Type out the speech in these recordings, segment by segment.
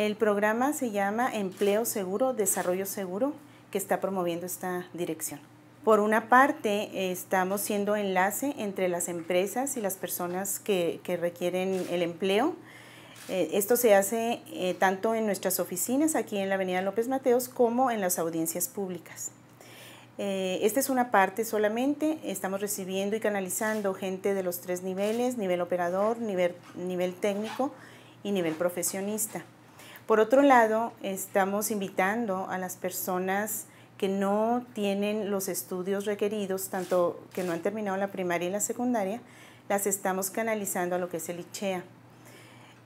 El programa se llama Empleo Seguro, Desarrollo Seguro, que está promoviendo esta dirección. Por una parte, estamos siendo enlace entre las empresas y las personas que, requieren el empleo. Eh, esto se hace eh, tanto en nuestras oficinas aquí en la Avenida López Mateos como en las audiencias públicas. Eh, esta es una parte solamente. Estamos recibiendo y canalizando gente de los tres niveles, nivel operador, nivel técnico y nivel profesionista. Por otro lado, estamos invitando a las personas que no tienen los estudios requeridos, tanto que no han terminado la primaria y la secundaria, las estamos canalizando a lo que es el ICHEA.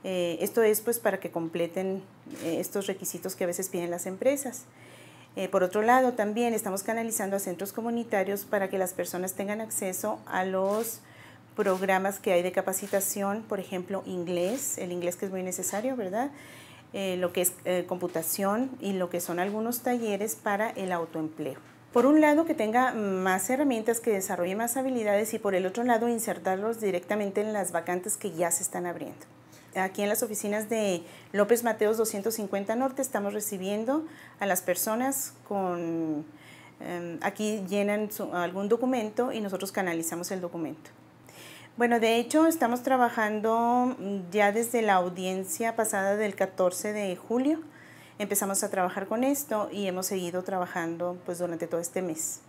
Eh, esto es pues para que completen eh, estos requisitos que a veces piden las empresas. Eh, por otro lado, también estamos canalizando a centros comunitarios para que las personas tengan acceso a los programas que hay de capacitación, por ejemplo, inglés, el inglés que es muy necesario, ¿verdad? Eh, lo que es eh, computación y lo que son algunos talleres para el autoempleo. Por un lado, que tenga más herramientas, que desarrolle más habilidades y por el otro lado, insertarlos directamente en las vacantes que ya se están abriendo aquí en las oficinas de López Mateos 250 Norte estamos recibiendo a las personas con... Em, aquí llenan algún documento y nosotros canalizamos el documento. Bueno, de hecho estamos trabajando mm, ya desde la audiencia pasada del 14 de julio. Empezamos a trabajar con esto y hemos seguido trabajando pues durante todo este mes.